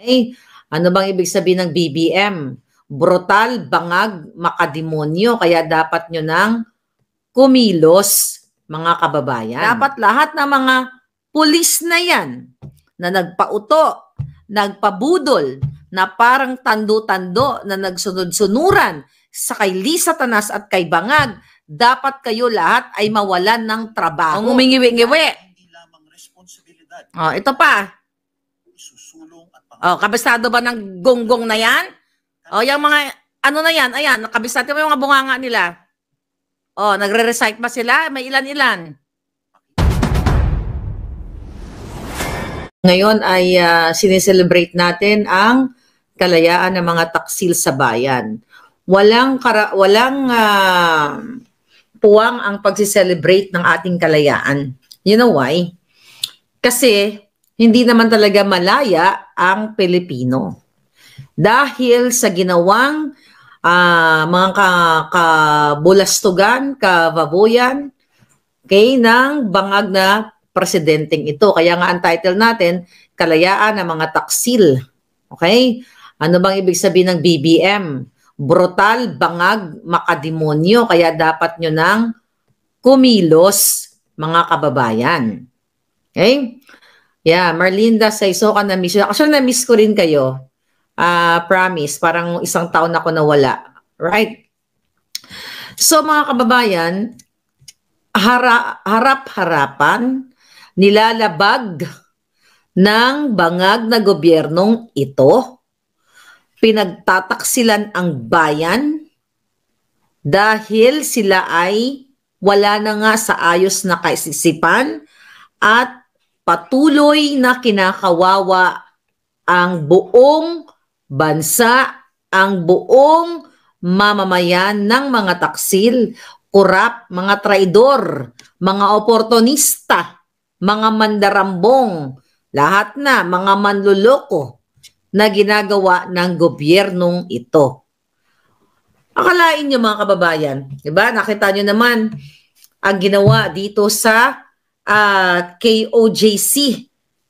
Ay, ano bang ibig sabihin ng BBM? Brutal, bangag, makademonyo, kaya dapat nyo nang kumilos, mga kababayan. Dapat lahat ng mga pulis na yan, na nagpauto, nagpabudol, na parang tando-tando, na nagsunod-sunuran sa kay Lisa Tanas at kay Bangag, dapat kayo lahat ay mawalan ng trabaho. Ang umingiwi-ngiwi. Hindi lamang responsibilidad. Oh, ito pa, Oh, kabisado ba ng gonggong na yan? Oh, yung mga, ano na yan? Ayan, kabisado mo yung mga bunganga nila. Oh, nagre-recite ba sila? May ilan-ilan? Ngayon ay uh, sineselebrate natin ang kalayaan ng mga taksil sa bayan. Walang kara- walang uh, puwang ang pagsiselebrate ng ating kalayaan. You know why? Kasi hindi naman talaga malaya ang Pilipino. Dahil sa ginawang uh, mga ka- kabulastugan, kavaboyan, okay, ng bangag na presidenteng ito. Kaya nga ang title natin, Kalayaan ng mga taksil. Okay? Ano bang ibig sabihin ng BBM? Brutal, bangag, makademonyo. Kaya dapat nyo nang kumilos, mga kababayan. Okay? Yeah, Marlinda say, so ka na-miss. Actually, na-miss ko rin kayo. Uh, promise, parang isang taon ako nawala. Right? So mga kababayan, hara, harap-harapan, nilalabag ng bangag na gobyernong ito, pinagtataksilan ang bayan dahil sila ay wala na nga sa ayos na kaisisipan at patuloy na kinakawawa ang buong bansa, ang buong mamamayan ng mga taksil, kurap, mga traidor, mga oportunista, mga mandarambong, lahat na mga manluloko na ginagawa ng gobyernong ito. Akalain niyo mga kababayan, 'di ba? Nakita niyo naman ang ginawa dito sa uh, ah, KOJC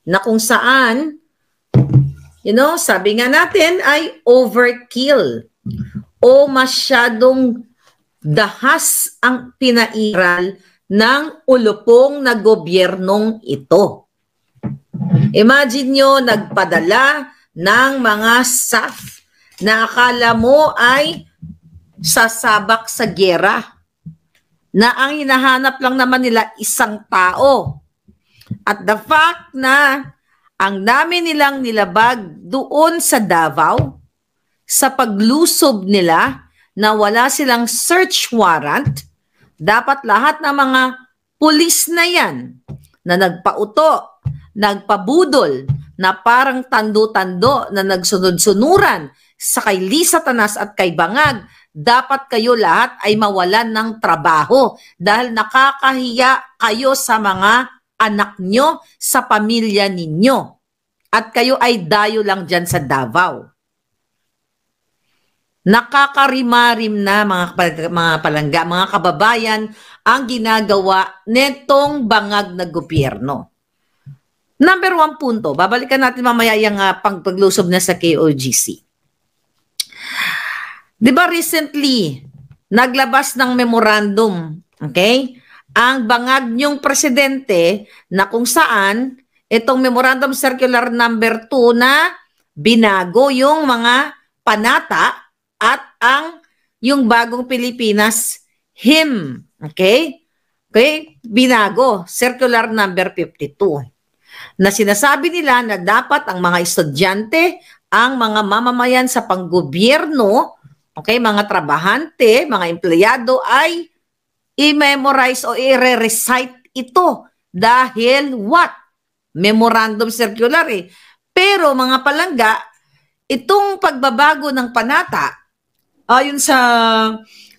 na kung saan, you know, sabi nga natin ay overkill o masyadong dahas ang pinairal ng ulupong na gobyernong ito. Imagine nyo, nagpadala ng mga staff na akala mo ay sasabak sa gera na ang hinahanap lang naman nila isang tao. At the fact na ang dami nilang nilabag doon sa Davao, sa paglusob nila na wala silang search warrant, dapat lahat ng mga pulis na yan na nagpauto, nagpabudol, na parang tando-tando na nagsunod-sunuran sa kay Lisa Tanas at kay Bangag dapat kayo lahat ay mawalan ng trabaho dahil nakakahiya kayo sa mga anak nyo, sa pamilya ninyo. At kayo ay dayo lang dyan sa Davao. Nakakarimarim na mga, mga palangga, mga kababayan, ang ginagawa netong bangag na gobyerno. Number one punto, babalikan natin mamaya yung uh, ah, pagpaglusob na sa KOGC. 'Di ba recently naglabas ng memorandum, okay? Ang bangag niyong presidente na kung saan itong memorandum circular number 2 na binago yung mga panata at ang yung bagong Pilipinas him, okay? Okay? Binago, circular number 52 na sinasabi nila na dapat ang mga estudyante, ang mga mamamayan sa panggobyerno okay, mga trabahante, mga empleyado ay i-memorize o i-recite ito dahil what? Memorandum circular eh. Pero mga palangga, itong pagbabago ng panata ayon sa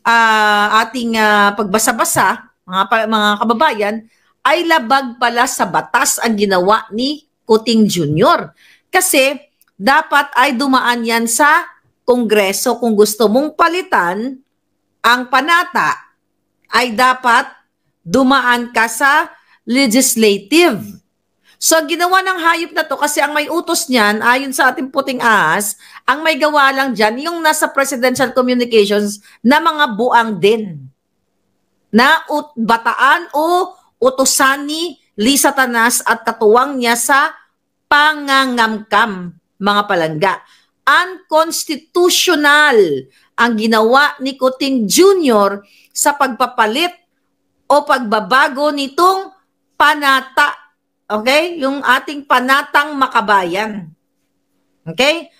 uh, ating uh, pagbasa-basa, mga, mga kababayan, ay labag pala sa batas ang ginawa ni Kuting Jr. Kasi dapat ay dumaan yan sa Kongreso kung gusto mong palitan ang panata ay dapat dumaan ka sa legislative. So ginawa ng hayop na to kasi ang may utos niyan ayon sa ating puting as, ang may gawa lang diyan yung nasa presidential communications na mga buang din na ut- bataan o utusan ni Lisa Tanas at katuwang niya sa pangangamkam mga palangga unconstitutional ang ginawa ni Kuting Jr. sa pagpapalit o pagbabago nitong panata. Okay? Yung ating panatang makabayan. Okay?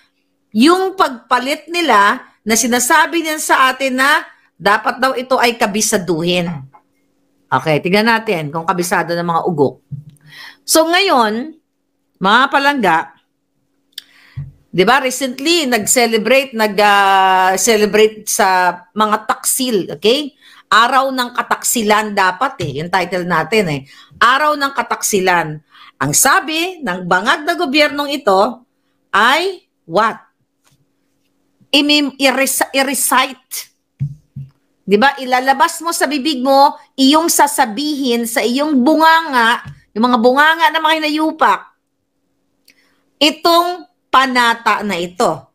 Yung pagpalit nila na sinasabi niyan sa atin na dapat daw ito ay kabisaduhin. Okay, tignan natin kung kabisado ng mga ugok. So ngayon, mga palangga, 'Di ba? Recently nag-celebrate, nag-celebrate uh, sa mga taksil, okay? Araw ng Kataksilan dapat eh, yung title natin eh. Araw ng Kataksilan. Ang sabi ng bangag na gobyernong ito ay what? I-recite. Di ba? Ilalabas mo sa bibig mo iyong sasabihin sa iyong bunganga, yung mga bunganga na mga hinayupak. Itong panata na ito.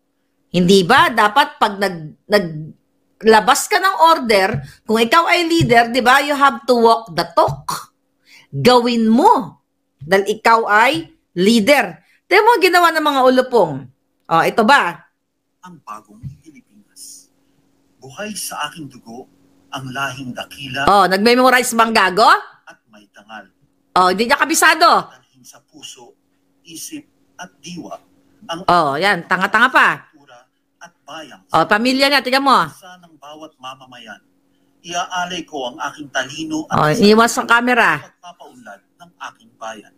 Hindi ba? Dapat pag nag, naglabas ka ng order, kung ikaw ay leader, di ba, you have to walk the talk. Gawin mo. Dahil ikaw ay leader. Tiyo mo ginawa ng mga ulupong. O, oh, ito ba? Ang bagong Pilipinas. Buhay sa aking dugo ang lahing dakila. Oh, nagme-memorize bang gago? At may tangal. Oh, hindi niya kabisado. sa puso, isip at diwa ang oh, yan. Tanga-tanga pa. At bayang oh, pamilya niya. Tiga mo. ng bawat mamamayan. Iaalay ko ang aking talino at oh, iwas ang camera. pagpapaunlad ng aking bayan.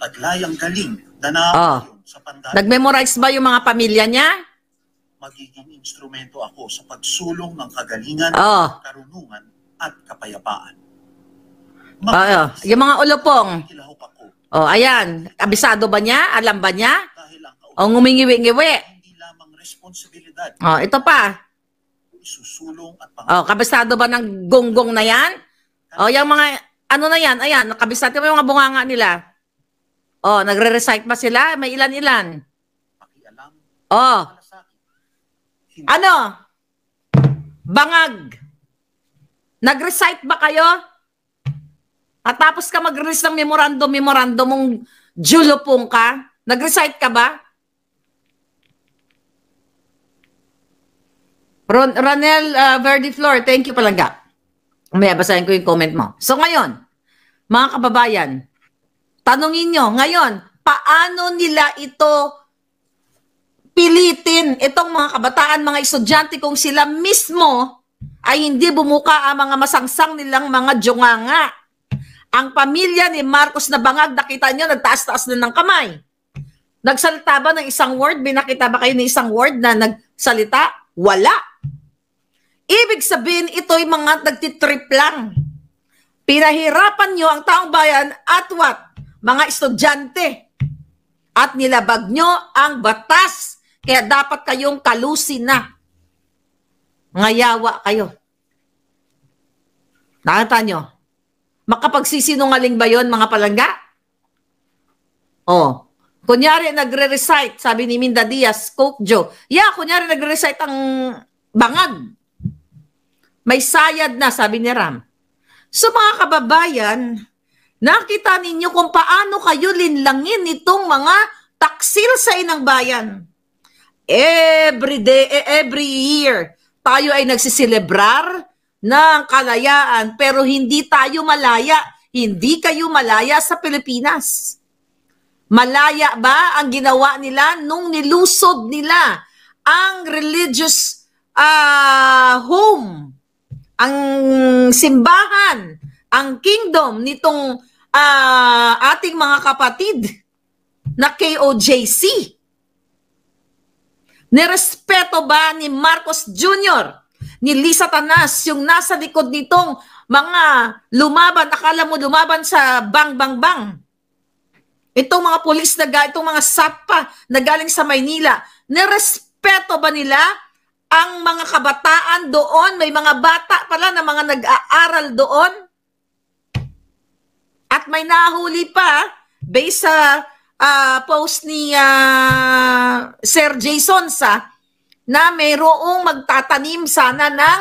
Taglay ang galing na oh. naayon oh. sa pandalan. Nag-memorize ba yung mga pamilya niya? Magiging instrumento ako sa pagsulong ng kagalingan, oh. karunungan at kapayapaan. Mag- oh, oh, yung mga ulupong. Oh, ayan. Abisado ba niya? Alam ba niya? O ngumingiwi-ngiwi. Hindi lamang responsibilidad. O, ito pa. Susulong at pang- O, kabisado ba ng gonggong na yan? O, yung mga, ano na yan? Ayan, nakabisado mo yung mga bunganga nila. O, nagre-recite pa sila? May ilan-ilan. Pakialam. O, Malasakit. ano? Bangag. Nag-recite ba kayo? At tapos ka mag-release ng memorandum, memorandum mong julupong ka? Nag-recite ka ba? Ron Ranel uh, ah, Verdiflor, thank you palangga. May basahin ko yung comment mo. So ngayon, mga kababayan, tanongin nyo, ngayon, paano nila ito pilitin itong mga kabataan, mga estudyante kung sila mismo ay hindi bumuka ang mga masangsang nilang mga junganga. Ang pamilya ni Marcos na bangag, nakita nyo, nagtaas-taas na ng kamay. Nagsalita ba ng isang word? Binakita ba kayo ng isang word na nagsalita? Wala. Ibig sabihin, ito'y mga nagtitrip lang. Pinahirapan nyo ang taong bayan at what? Mga estudyante. At nilabag nyo ang batas. Kaya dapat kayong talusin na. Ngayawa kayo. Nakita nyo? Makapagsisinungaling ba yon mga palangga? Oh. Kunyari, nagre-recite, sabi ni Minda Diaz, Coke Joe. Yeah, kunyari, nagre-recite ang bangag. May sayad na, sabi ni Ram. So mga kababayan, nakita ninyo kung paano kayo linlangin itong mga taksil sa inang bayan. Every day, eh, every year, tayo ay nagsiselebrar ng kalayaan pero hindi tayo malaya. Hindi kayo malaya sa Pilipinas. Malaya ba ang ginawa nila nung nilusob nila ang religious uh, home ang simbahan, ang kingdom nitong uh, ating mga kapatid na KOJC? Nirespeto ba ni Marcos Jr., ni Lisa Tanas, yung nasa likod nitong mga lumaban, akala mo lumaban sa bang bang bang? Itong mga pulis na, itong mga sapa na galing sa Maynila, nirespeto ba nila ang mga kabataan doon, may mga bata pala na mga nag-aaral doon. At may nahuli pa based sa uh, post ni uh, Sir Jason sa na mayroong magtatanim sana ng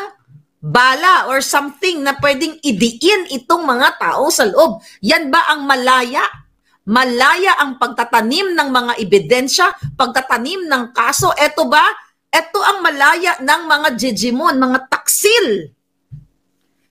bala or something na pwedeng idiin itong mga tao sa loob. Yan ba ang malaya? Malaya ang pagtatanim ng mga ebidensya, pagtatanim ng kaso. Ito ba ito ang malaya ng mga Jejimon, mga taksil.